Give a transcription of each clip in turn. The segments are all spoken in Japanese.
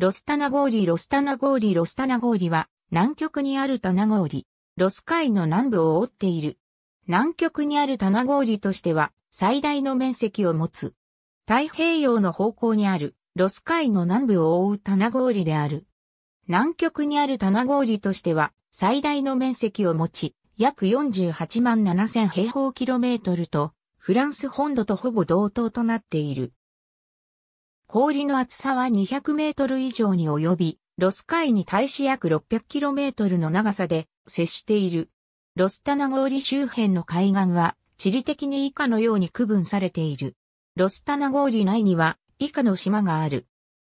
ロスタナゴーリロスタナゴーリロスタナゴーリは南極にある棚氷、ロス海の南部を覆っている。南極にある棚氷としては最大の面積を持つ。太平洋の方向にあるロス海の南部を覆う棚氷である。南極にある棚氷としては最大の面積を持ち、約48万7000平方キロメートルと、フランス本土とほぼ同等となっている。氷の厚さは200メートル以上に及び、ロス海に対し約600キロメートルの長さで接している。ロスタナ氷周辺の海岸は地理的に以下のように区分されている。ロスタナ氷内には以下の島がある。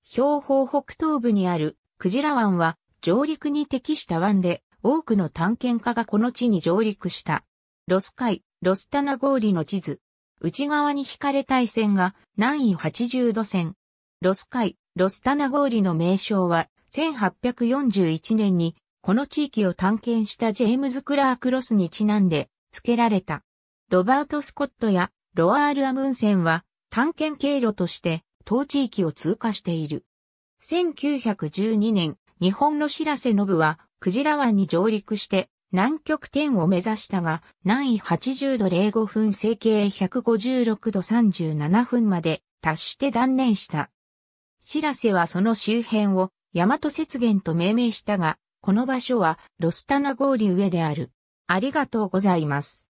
標方北東部にあるクジラ湾は上陸に適した湾で多くの探検家がこの地に上陸した。ロス海、ロスタナ氷の地図。内側に引かれたい線が南緯80度線、ロス海、ロスタナ氷の名称は、1841年に、この地域を探検したジェームズ・クラーク・ロスにちなんで、付けられた。ロバート・スコットや、ロアール・アムンセンは、探検経路として、当地域を通過している。1912年、日本の白瀬信は、クジラ湾に上陸して、南極点を目指したが、南緯80度05分、西経156度37分まで達して断念した。知らせはその周辺を大和雪原と命名したが、この場所はロスタナ氷上である。ありがとうございます。